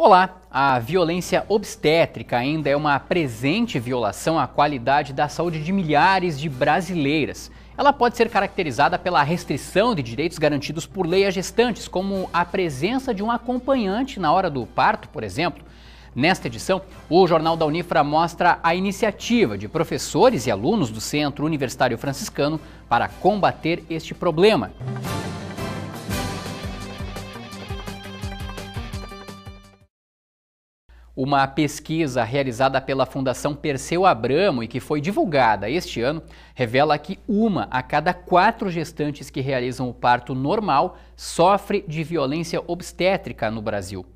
Olá! A violência obstétrica ainda é uma presente violação à qualidade da saúde de milhares de brasileiras. Ela pode ser caracterizada pela restrição de direitos garantidos por lei a gestantes, como a presença de um acompanhante na hora do parto, por exemplo. Nesta edição, o Jornal da Unifra mostra a iniciativa de professores e alunos do Centro Universitário Franciscano para combater este problema. Uma pesquisa realizada pela Fundação Perseu Abramo e que foi divulgada este ano revela que uma a cada quatro gestantes que realizam o parto normal sofre de violência obstétrica no Brasil.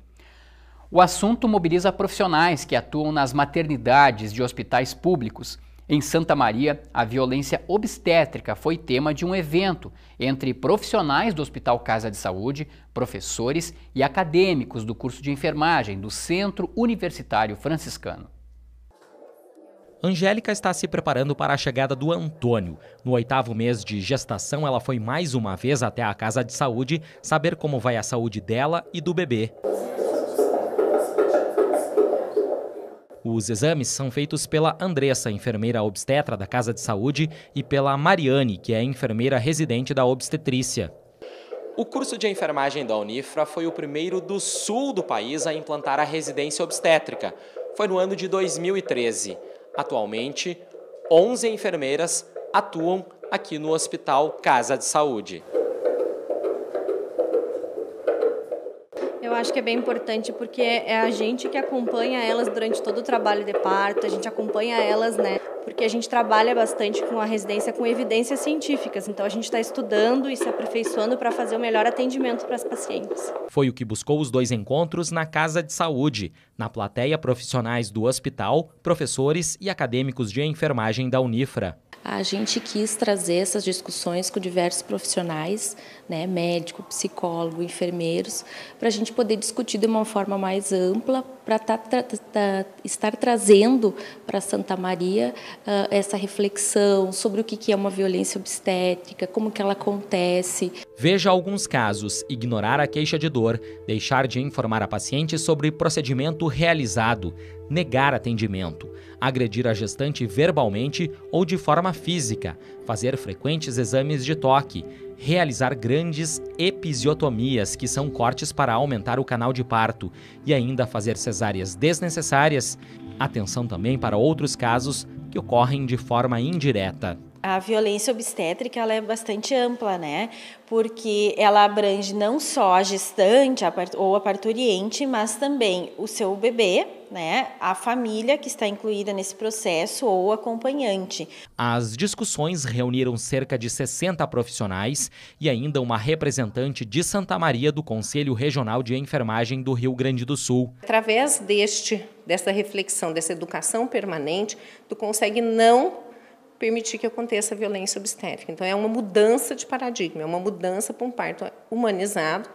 O assunto mobiliza profissionais que atuam nas maternidades de hospitais públicos. Em Santa Maria, a violência obstétrica foi tema de um evento entre profissionais do Hospital Casa de Saúde, professores e acadêmicos do curso de enfermagem do Centro Universitário Franciscano. Angélica está se preparando para a chegada do Antônio. No oitavo mês de gestação, ela foi mais uma vez até a casa de saúde saber como vai a saúde dela e do bebê. Os exames são feitos pela Andressa, enfermeira obstetra da Casa de Saúde, e pela Mariane, que é enfermeira residente da obstetrícia. O curso de enfermagem da Unifra foi o primeiro do sul do país a implantar a residência obstétrica. Foi no ano de 2013. Atualmente, 11 enfermeiras atuam aqui no Hospital Casa de Saúde. acho que é bem importante porque é, é a gente que acompanha elas durante todo o trabalho de parto, a gente acompanha elas, né? Porque a gente trabalha bastante com a residência com evidências científicas, então a gente está estudando e se aperfeiçoando para fazer o melhor atendimento para as pacientes. Foi o que buscou os dois encontros na Casa de Saúde. Na plateia, profissionais do hospital, professores e acadêmicos de enfermagem da Unifra a gente quis trazer essas discussões com diversos profissionais, né, médico, psicólogo, enfermeiros, para a gente poder discutir de uma forma mais ampla, para tá, tá, estar trazendo para Santa Maria uh, essa reflexão sobre o que, que é uma violência obstétrica, como que ela acontece. Veja alguns casos: ignorar a queixa de dor, deixar de informar a paciente sobre procedimento realizado, negar atendimento, agredir a gestante verbalmente ou de forma física, fazer frequentes exames de toque, realizar grandes episiotomias, que são cortes para aumentar o canal de parto, e ainda fazer cesáreas desnecessárias. Atenção também para outros casos que ocorrem de forma indireta a violência obstétrica ela é bastante ampla, né? Porque ela abrange não só a gestante ou a parturiente, mas também o seu bebê, né? A família que está incluída nesse processo ou o acompanhante. As discussões reuniram cerca de 60 profissionais e ainda uma representante de Santa Maria do Conselho Regional de Enfermagem do Rio Grande do Sul. Através deste dessa reflexão, dessa educação permanente, tu consegue não permitir que aconteça violência obstétrica. Então, é uma mudança de paradigma, é uma mudança para um parto humanizado,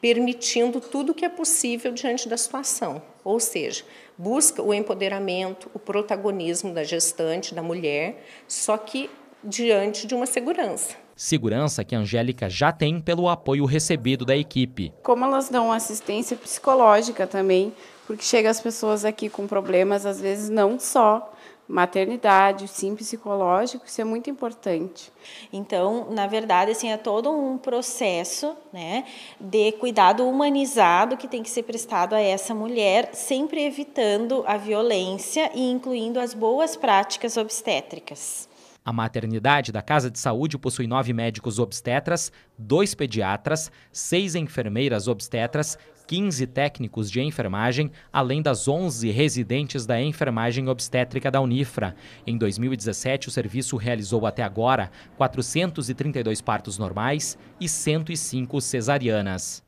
permitindo tudo o que é possível diante da situação. Ou seja, busca o empoderamento, o protagonismo da gestante, da mulher, só que diante de uma segurança. Segurança que a Angélica já tem pelo apoio recebido da equipe. Como elas dão assistência psicológica também, porque chega as pessoas aqui com problemas, às vezes não só maternidade, sim psicológico, isso é muito importante. Então, na verdade, assim, é todo um processo, né, de cuidado humanizado que tem que ser prestado a essa mulher, sempre evitando a violência e incluindo as boas práticas obstétricas. A maternidade da Casa de Saúde possui nove médicos obstetras, dois pediatras, seis enfermeiras obstetras 15 técnicos de enfermagem, além das 11 residentes da enfermagem obstétrica da Unifra. Em 2017, o serviço realizou até agora 432 partos normais e 105 cesarianas.